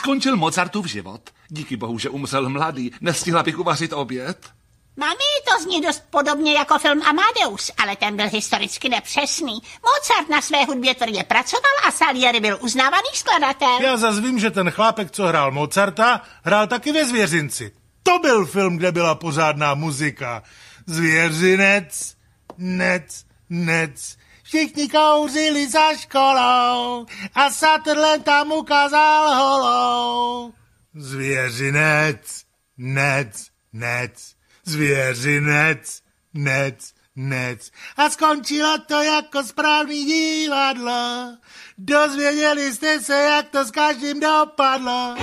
skončil Mozartův život. Díky bohu, že umřel mladý. Nestihla bych uvařit oběd. Mami, to zní dost podobně jako film Amadeus, ale ten byl historicky nepřesný. Mozart na své hudbě tvrdě pracoval a Salieri byl uznávaný skladatel. Já zas vím, že ten chlápek, co hrál Mozarta, hrál taky ve Zvěřinci. To byl film, kde byla pořádná muzika. Zvěřinec, nec, nec. Všichni kouřili za školou a Saturn tam ukázal holou. Zvěřinec, nec, nec, zvěřinec, nec, nec. A skončilo to jako správný díladlo. Dozvěděli jste se, jak to s každým dopadlo.